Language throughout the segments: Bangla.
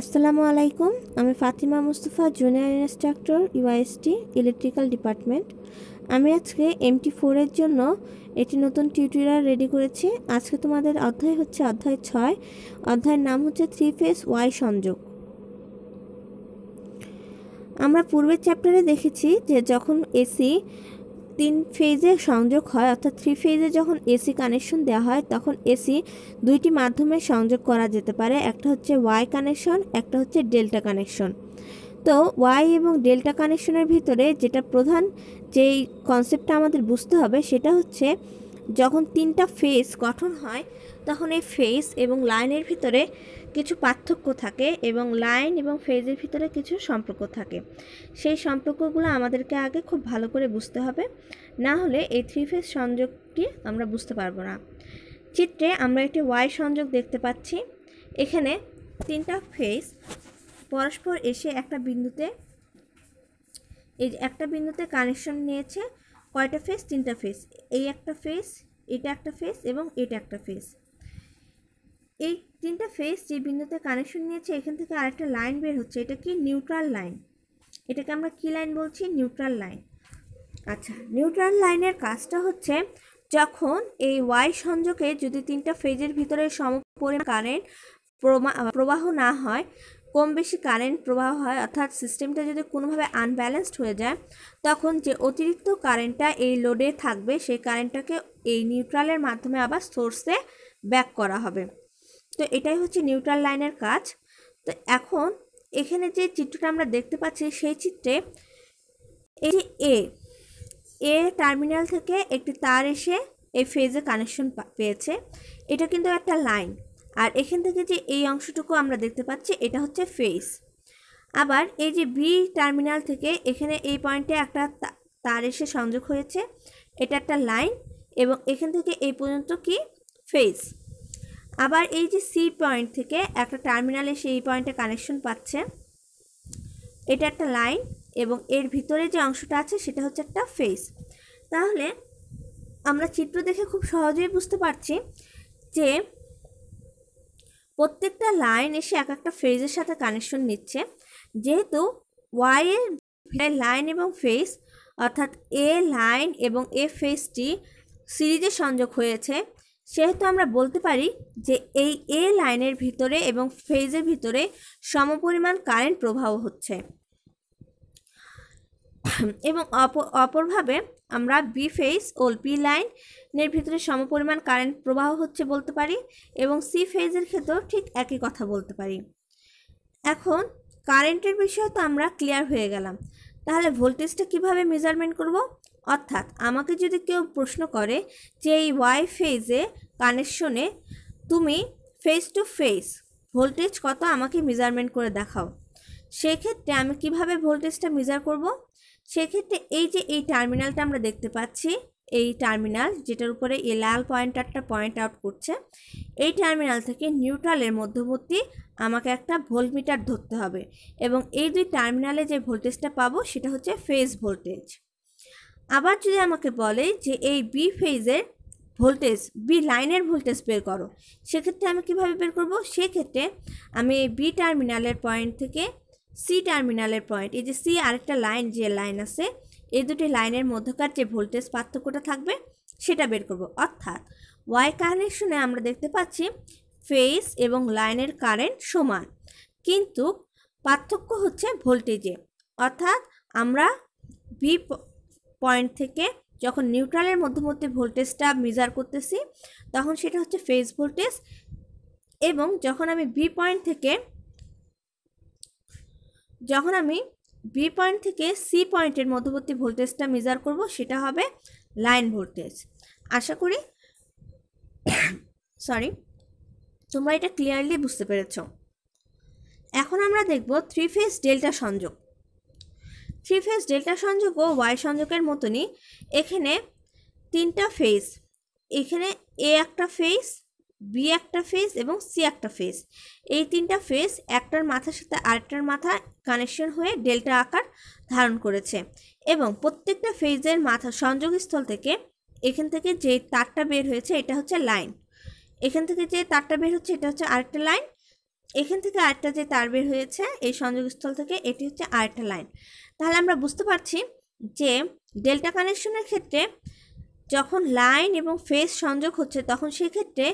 আসসালামু আলাইকুম আমি Fatima Mustafa junior instructor UIST electrical department আমি আজকে এমটি ফোরের জন্য একটি নতুন টিউটোরিয়াল রেডি করেছি আজকে তোমাদের অধ্যায় হচ্ছে অধ্যায় ছয় অধ্যায়ের নাম হচ্ছে থ্রি ফেস ওয়াই সংযোগ আমরা পূর্বের চ্যাপ্টারে দেখেছি যে যখন এসি তিন ফেজে সংযোগ হয় অর্থাৎ থ্রি ফেজে যখন এসি কানেকশন দেওয়া হয় তখন এসি দুইটি মাধ্যমে সংযোগ করা যেতে পারে একটা হচ্ছে ওয়াই কানেকশন একটা হচ্ছে ডেল্টা কানেকশন তো ওয়াই এবং ডেল্টা কানেকশনের ভিতরে যেটা প্রধান যেই কনসেপ্টটা আমাদের বুঝতে হবে সেটা হচ্ছে যখন তিনটা ফেজ গঠন হয় তখন এই ফেজ এবং লাইনের ভিতরে কিছু পার্থক্য থাকে এবং লাইন এবং ফেজের ভিতরে কিছু সম্পর্ক থাকে সেই সম্পর্কগুলো আমাদেরকে আগে খুব ভালো করে বুঝতে হবে না হলে এই থ্রি ফেজ সংযোগটি আমরা বুঝতে পারবো না চিত্রে আমরা একটি ওয়াই সংযোগ দেখতে পাচ্ছি এখানে তিনটা ফেজ পরস্পর এসে একটা বিন্দুতে এই একটা বিন্দুতে কানেকশন নিয়েছে কয়টা ফেজ তিনটা ফেজ এই একটা ফেজ এটা একটা ফেজ এবং এটা একটা ফেজ এই তিনটা ফেস যে বিন্দুতে কানেকশন নিয়েছে এখান থেকে আরেকটা লাইন বের হচ্ছে এটা কি নিউট্রাল লাইন এটাকে আমরা কী লাইন বলছি নিউট্রাল লাইন আচ্ছা নিউট্রাল লাইনের কাজটা হচ্ছে যখন এই ওয়াই সংযোগে যদি তিনটা ফেজের ভিতরে পরিমাণ কারেন্ট প্রবাহ না হয় কম বেশি কারেন্ট প্রবাহ হয় অর্থাৎ সিস্টেমটা যদি কোনোভাবে আনব্যালেন্সড হয়ে যায় তখন যে অতিরিক্ত কারেন্টটা এই লোডে থাকবে সেই কারেন্টটাকে এই নিউট্রালের মাধ্যমে আবার সোর্সে ব্যাক করা হবে তো এটাই হচ্ছে নিউট্রাল লাইনের কাজ তো এখন এখানে যে চিত্রটা আমরা দেখতে পাচ্ছি সেই চিত্রে এই যে এ এ টার্মিনাল থেকে একটি তার এসে এই ফেজে কানেকশন পেয়েছে এটা কিন্তু একটা লাইন আর এখান থেকে যে এই অংশটুকু আমরা দেখতে পাচ্ছি এটা হচ্ছে ফেস আবার এই যে বি টার্মিনাল থেকে এখানে এই পয়েন্টে একটা তার এসে সংযোগ হয়েছে এটা একটা লাইন এবং এখান থেকে এই পর্যন্ত কি ফেস আবার এই যে সি পয়েন্ট থেকে একটা টার্মিনালে সেই পয়েন্টে কানেকশন পাচ্ছে এটা একটা লাইন এবং এর ভিতরে যে অংশটা আছে সেটা হচ্ছে একটা ফেস তাহলে আমরা চিত্র দেখে খুব সহজেই বুঝতে পারছি যে প্রত্যেকটা লাইন এসে এক একটা ফেজের সাথে কানেকশন নিচ্ছে যেহেতু ওয়াইয়ের লাইন এবং ফেস অর্থাৎ এ লাইন এবং এ ফেসটি সিরিজে সংযোগ হয়েছে সেহেতু আমরা বলতে পারি যে এই এ লাইনের ভিতরে এবং ফেজের ভিতরে সমপরিমাণ কারেন্ট প্রবাহ হচ্ছে এবং অপরভাবে আমরা বি ফেজ ও বি লাইনের ভিতরে সমপরিমাণ কারেন্ট প্রবাহ হচ্ছে বলতে পারি এবং সি ফেজের ক্ষেত্রেও ঠিক একই কথা বলতে পারি এখন কারেন্টের বিষয়ে তো আমরা ক্লিয়ার হয়ে গেলাম তাহলে ভোল্টেজটা কিভাবে মেজারমেন্ট করব অর্থাৎ আমাকে যদি কেউ প্রশ্ন করে যে এই ওয়াই ফেজে কানেকশনে তুমি ফেস টু ফেস ভোল্টেজ কত আমাকে মেজারমেন্ট করে দেখাও সেক্ষেত্রে আমি কিভাবে ভোল্টেজটা মেজার করব সেক্ষেত্রে এই যে এই টার্মিনালটা আমরা দেখতে পাচ্ছি এই টার্মিনাল যেটার উপরে এই লাল পয়েন্টারটা পয়েন্ট আউট করছে এই টার্মিনাল থেকে নিউট্রালের মধ্যবর্তী আমাকে একটা ভোল্টমিটার ধরতে হবে এবং এই দুই টার্মিনালে যে ভোল্টেজটা পাবো সেটা হচ্ছে ফেজ ভোল্টেজ আবার যদি আমাকে বলে যে এই বি ফেজের ভোল্টেজ বি লাইনের ভোল্টেজ বের করো সেক্ষেত্রে আমি কিভাবে বের করব সেক্ষেত্রে আমি এই বি টার্মিনালের পয়েন্ট থেকে সি টার্মিনালের পয়েন্ট এই যে সি আরেকটা লাইন যে লাইন আছে এই দুটি লাইনের মধ্যকার যে ভোল্টেজ পার্থক্যটা থাকবে সেটা বের করব অর্থাৎ ওয়াই কানেকশনে আমরা দেখতে পাচ্ছি ফেস এবং লাইনের কারেন্ট সমান কিন্তু পার্থক্য হচ্ছে ভোল্টেজে অর্থাৎ আমরা বি পয়েন্ট থেকে যখন নিউট্রালের মধ্যবর্তী ভোল্টেজটা মেজার করতেছি তখন সেটা হচ্ছে ফেজ ভোল্টেজ এবং যখন আমি ভি পয়েন্ট থেকে যখন আমি ভি পয়েন্ট থেকে সি পয়েন্টের মধ্যবর্তী ভোল্টেজটা মেজার করব সেটা হবে লাইন ভোল্টেজ আশা করি সরি তোমরা এটা ক্লিয়ারলি বুঝতে পেরেছ এখন আমরা দেখব থ্রি ফেজ ডেল্টা সংযোগ থ্রি ফেজ ডেল্টা সংযোগ ও ওয়াই সংযোগের মতনই এখানে তিনটা ফেজ এখানে এ একটা ফেজ বি একটা ফেজ এবং সি একটা ফেজ এই তিনটা ফেজ একটার মাথার সাথে আরেকটার মাথা কানেকশন হয়ে ডেল্টা আকার ধারণ করেছে এবং প্রত্যেকটা ফেজের মাথা সংযোগস্থল থেকে এখান থেকে যে তারটা বের হয়েছে এটা হচ্ছে লাইন এখান থেকে যে তারটা বের হচ্ছে এটা হচ্ছে আরেকটা লাইন এখান থেকে আরেকটা যে তার বের হয়েছে এই সংযোগস্থল থেকে এটি হচ্ছে আরেকটা লাইন তাহলে আমরা বুঝতে পারছি যে ডেল্টা কানেকশনের ক্ষেত্রে যখন লাইন এবং ফেজ সংযোগ হচ্ছে তখন সেক্ষেত্রে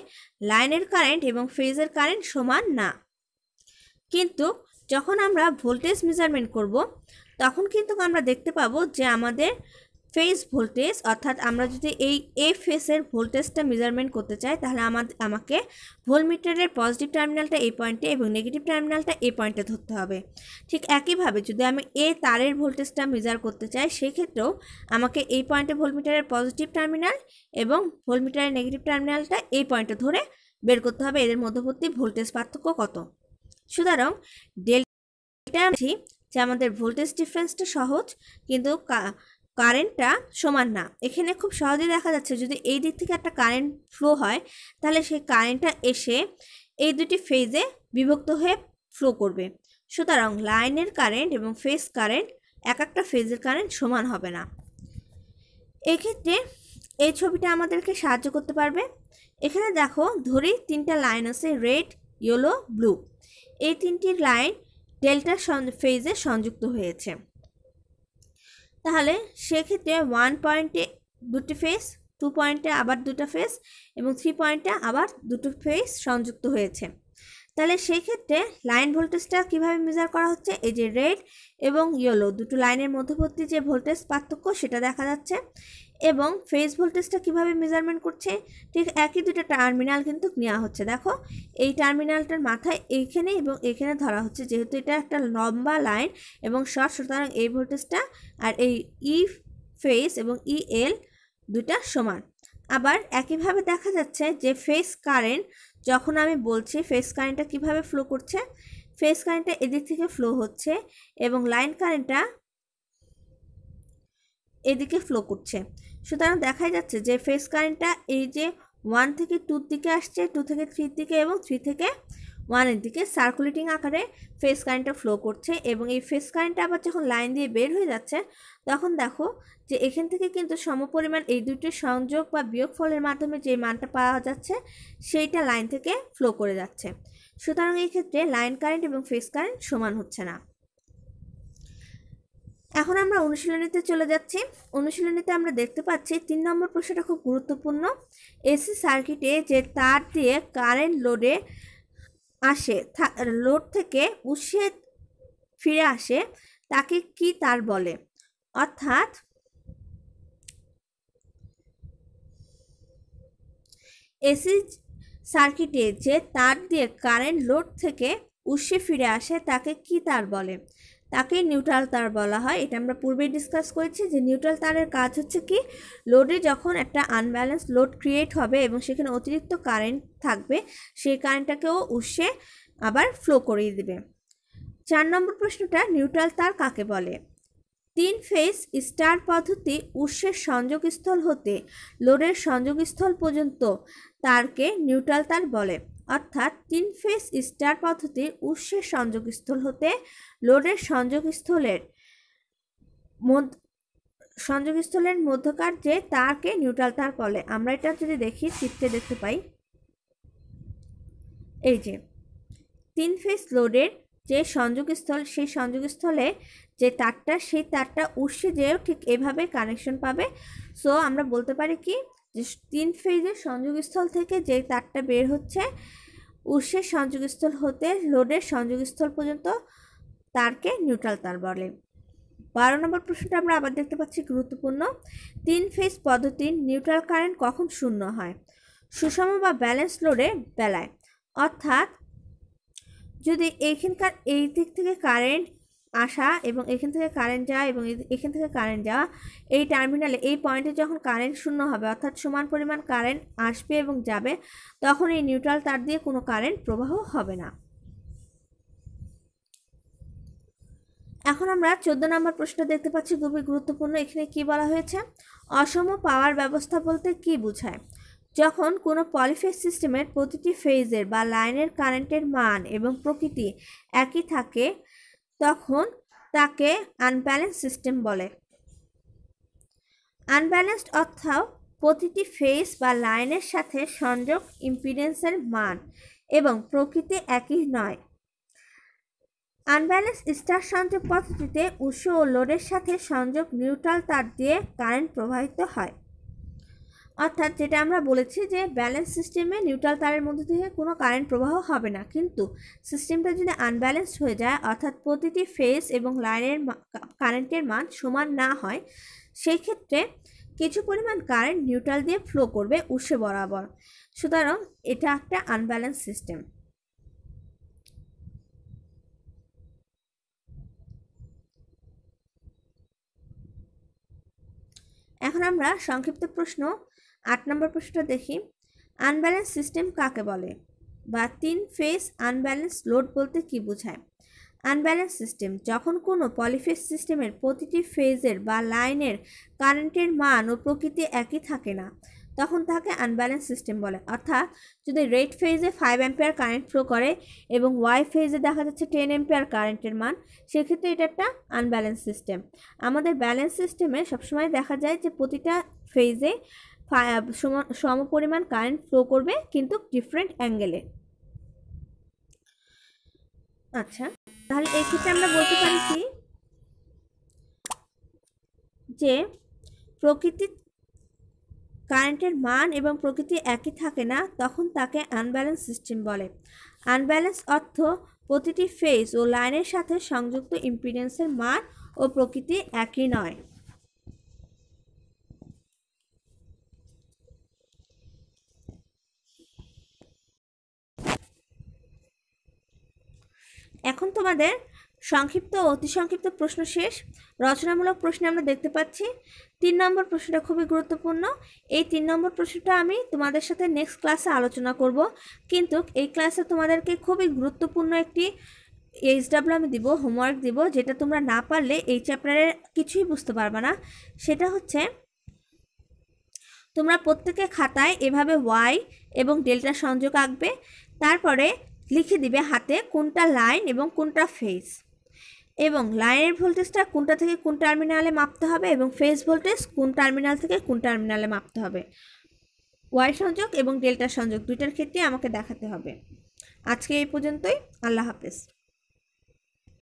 লাইনের কারেন্ট এবং ফেজের কারেন্ট সমান না কিন্তু যখন আমরা ভোল্টেজ মেজারমেন্ট করব তখন কিন্তু আমরা দেখতে পাবো যে আমাদের ফেস ভোল্টেজ অর্থাৎ আমরা যদি এই এ ফেসের ভোল্টেজটা মেজারমেন্ট করতে চাই তাহলে আমাদের আমাকে ভোলমিটারের পজিটিভ টার্মিনালটা এই পয়েন্টে এবং নেগেটিভ টার্মিনালটা এই পয়েন্টে ধরতে হবে ঠিক একইভাবে যদি আমি এ তারের ভোল্টেজটা মেজার করতে চাই সেক্ষেত্রেও আমাকে এই পয়েন্টে ভোলমিটারের পজিটিভ টার্মিনাল এবং ভোলমিটারের নেগেটিভ টার্মিনালটা এই পয়েন্টে ধরে বের করতে হবে এদের মধ্যবর্তী ভোল্টেজ পার্থক্য কত সুতরাং ডেল্টা যে আমাদের ভোল্টেজ ডিফারেন্সটা সহজ কিন্তু কারেন্টটা সমান না এখানে খুব সহজে দেখা যাচ্ছে যদি এই দিক থেকে একটা কারেন্ট ফ্লো হয় তাহলে সেই কারেন্টটা এসে এই দুটি ফেজে বিভক্ত হয়ে ফ্লো করবে সুতরাং লাইনের কারেন্ট এবং ফেজ কারেন্ট এক একটা ফেজের কারেন্ট সমান হবে না এক্ষেত্রে এই ছবিটা আমাদেরকে সাহায্য করতে পারবে এখানে দেখো ধরি তিনটা লাইন আছে রেড ইয়েলো ব্লু এই তিনটির লাইন ডেল্টা ফেজে সংযুক্ত হয়েছে তাহলে সেক্ষেত্রে ওয়ান পয়েন্টে দুটি ফেস টু পয়েন্টে আবার দুটো ফেস এবং থ্রি পয়েন্টে আবার দুটো ফেস সংযুক্ত হয়েছে তাহলে সেই ক্ষেত্রে লাইন ভোল্টেজটা কিভাবে মেজার করা হচ্ছে এই যে রেড এবং ইয়েলো দুটো লাইনের মধ্যবর্তী যে ভোল্টেজ পার্থক্য সেটা দেখা যাচ্ছে এবং ফেজ ভোল্টেজটা কিভাবে মেজারমেন্ট করছে ঠিক একই দুটো টার্মিনাল কিন্তু নেওয়া হচ্ছে দেখো এই টার্মিনালটার মাথায় এইখানে এবং এখানে ধরা হচ্ছে যেহেতু এটা একটা লম্বা লাইন এবং শর্ট সুতরাং এই ভোল্টেজটা আর এই ই e ফেস এবং ই e এল দুটা সমান আবার একইভাবে দেখা যাচ্ছে যে ফেস কারেন্ট যখন আমি বলছি ফেস কারেন্টটা কিভাবে ফ্লো করছে ফেস কারেন্টটা এদিক থেকে ফ্লো হচ্ছে এবং লাইন কারেন্টটা এদিকে ফ্লো করছে সুতরাং দেখা যাচ্ছে যে ফেস কারেন্টটা এই যে ওয়ান থেকে টুর দিকে আসছে টু থেকে থ্রির দিকে এবং থ্রি থেকে ওয়ানের দিকে সার্কুলেটিং আকারে ফেস কারেন্টটা ফ্লো করছে এবং এই ফেস কারেন্টটা আবার যখন লাইন দিয়ে বের হয়ে যাচ্ছে তখন দেখো যে এখান থেকে কিন্তু সমপরিমাণ এই দুটি সংযোগ বা বিয়োগ ফলের মাধ্যমে যে মানটা পাওয়া যাচ্ছে সেইটা লাইন থেকে ফ্লো করে যাচ্ছে সুতরাং এই ক্ষেত্রে লাইন কারেন্ট এবং ফেস কারেন্ট সমান হচ্ছে না এখন আমরা অনুশীলনীতে চলে যাচ্ছি অনুশীলনীতে আমরা দেখতে পাচ্ছি তিন নম্বর প্রশ্নটা খুব গুরুত্বপূর্ণ এসি সার্কিটে যে তার দিয়ে কারেন্ট লোডে আসে লোড থেকে উৎসে ফিরে আসে তাকে কি তার বলে অর্থাৎ এসি সার্কিটে যে তার দিয়ে কারেন্ট লোড থেকে উৎসে ফিরে আসে তাকে কি তার বলে তাকে নিউট্রাল তার বলা হয় এটা আমরা পূর্বেই ডিসকাস করেছি যে নিউট্রাল তারের কাজ হচ্ছে কি লোডে যখন একটা আনব্যালেন্স লোড ক্রিয়েট হবে এবং সেখানে অতিরিক্ত কারেন্ট থাকবে সেই কারেন্টটাকেও উষে আবার ফ্লো করিয়ে দেবে চার নম্বর প্রশ্নটা নিউট্রাল তার কাকে বলে তিন ফেস স্টার পদ্ধতি উৎসের সংযোগস্থল হতে লোডের সংযোগস্থল পর্যন্ত তারকে নিউট্রাল তার বলে অর্থাৎ তিন ফেস স্টার পদ্ধতির উৎসের সংযোগস্থল হতে লোডের সংযোগস্থলের সংযোগস্থলের মধ্যকার যে তারকে নিউট্রাল তার বলে আমরা এটা যদি দেখি চিত্রে দেখতে পাই এই যে তিন ফেস লোডের যে সংযোগস্থল সেই সংযোগস্থলে যে তারটা সেই তারটা উৎসে যেও ঠিক এভাবে কানেকশন পাবে সো আমরা বলতে পারি কি যে তিন ফেজের সংযোগস্থল থেকে যে তারটা বের হচ্ছে উৎসের সংযোগস্থল হতে লোডের সংযোগস্থল পর্যন্ত তারকে নিউট্রাল তার বলে বারো নম্বর প্রশ্নটা আমরা আবার দেখতে পাচ্ছি গুরুত্বপূর্ণ তিন ফেজ পদ্ধতির নিউট্রাল কারেন্ট কখন শূন্য হয় সুষম বা ব্যালেন্স লোডে বেলায় অর্থাৎ যদি এইখানকার এই দিক থেকে কারেন্ট আসা এবং এখান থেকে কারেন্ট যাওয়া এবং এখান থেকে কারেন্ট যাওয়া এই টার্মিনালে এই পয়েন্টে যখন কারেন্ট শূন্য হবে অর্থাৎ সমান পরিমাণ কারেন্ট আসবে এবং যাবে তখন এই নিউট্রাল তার দিয়ে কোনো কারেন্ট প্রবাহ হবে না এখন আমরা চোদ্দ নম্বর প্রশ্ন দেখতে পাচ্ছি খুবই গুরুত্বপূর্ণ এখানে কি বলা হয়েছে অসম পাওয়ার ব্যবস্থা বলতে কি বোঝায় যখন কোনো পলিফেস সিস্টেমের প্রতিটি ফেজের বা লাইনের কারেন্টের মান এবং প্রকৃতি একই থাকে তখন তাকে আনব্যালেন্স সিস্টেম বলে আনব্যালেন্সড অর্থাৎ প্রতিটি ফেস বা লাইনের সাথে সংযোগ ইম্পিডেন্সের মান এবং প্রকৃতি একই নয় আনব্যালেন্স স্টার সংযোগ পদ্ধতিতে উৎস ও লোডের সাথে সংযোগ নিউট্রাল তার দিয়ে কারেন্ট প্রবাহিত হয় অর্থাৎ যেটা আমরা বলেছি যে ব্যালেন্স সিস্টেমে নিউট্রাল তারের মধ্যে থেকে কোনো কারেন্ট প্রবাহ হবে না কিন্তু সিস্টেমটা যদি আনব্যালেন্সড হয়ে যায় অর্থাৎ প্রতিটি ফেস এবং লাইনের কারেন্টের মান সমান না হয় সেই ক্ষেত্রে কিছু পরিমাণ কারেন্ট নিউট্রাল দিয়ে ফ্লো করবে উষে বরাবর সুতরাং এটা একটা আনব্যালেন্স সিস্টেম এখন আমরা সংক্ষিপ্ত প্রশ্ন আট নম্বর প্রশ্নটা দেখি আনব্যালেন্স সিস্টেম কাকে বলে বা তিন ফেজ আনব্যালেন্স লোড বলতে কি বোঝায় আনব্যালেন্স সিস্টেম যখন কোনো পলিফেস সিস্টেমের প্রতিটি ফেজের বা লাইনের কারেন্টের মান ও প্রকৃতি একই থাকে না তখন তাকে আনব্যালেন্স সিস্টেম বলে অর্থাৎ যদি রেড ফেজে ফাইভ অ্যাম্পিয়ার কারেন্ট ফ্লো করে এবং ওয়াই ফেজে দেখা যাচ্ছে টেন অ্যাম্পিয়ার কারেন্টের মান সেক্ষেত্রে এটা একটা আনব্যালেন্স সিস্টেম আমাদের ব্যালেন্স সিস্টেমে সবসময় দেখা যায় যে প্রতিটা ফেজে সম পরিমাণ কারেন্ট ফ্লো করবে কিন্তু ডিফারেন্ট অ্যাঙ্গেলে আচ্ছা তাহলে এই ক্ষেত্রে আমরা বলতে পারি কি যে প্রকৃতি কারেন্টের মান এবং প্রকৃতি একই থাকে না তখন তাকে আনব্যালেন্স সিস্টেম বলে আনব্যালেন্স অর্থ প্রতিটি ফেজ ও লাইনের সাথে সংযুক্ত ইম্পিডেন্সের মান ও প্রকৃতি একই নয় এখন তোমাদের সংক্ষিপ্ত অতি সংক্ষিপ্ত প্রশ্ন শেষ রচনামূলক প্রশ্নে আমরা দেখতে পাচ্ছি তিন নম্বর প্রশ্নটা খুবই গুরুত্বপূর্ণ এই তিন নম্বর প্রশ্নটা আমি তোমাদের সাথে নেক্সট ক্লাসে আলোচনা করব কিন্তু এই ক্লাসে তোমাদেরকে খুবই গুরুত্বপূর্ণ একটি এইচডাব্লিউ আমি দিব হোমওয়ার্ক দিব যেটা তোমরা না পারলে এই চ্যাপ্টারের কিছুই বুঝতে পারবে না সেটা হচ্ছে তোমরা প্রত্যেকে খাতায় এভাবে ওয়াই এবং ডেল্টা সংযোগ আঁকবে তারপরে লিখে দিবে হাতে কোনটা লাইন এবং কোনটা ফেস এবং লাইনের ভোল্টেজটা কোনটা থেকে কোন টার্মিনালে মাপতে হবে এবং ফেস ভোল্টেজ কোন টার্মিনাল থেকে কোন টার্মিনালে মাপতে হবে ওয়াই সংযোগ এবং ডেল্টা সংযোগ দুইটার ক্ষেত্রে আমাকে দেখাতে হবে আজকে এই পর্যন্তই আল্লাহ হাফেজ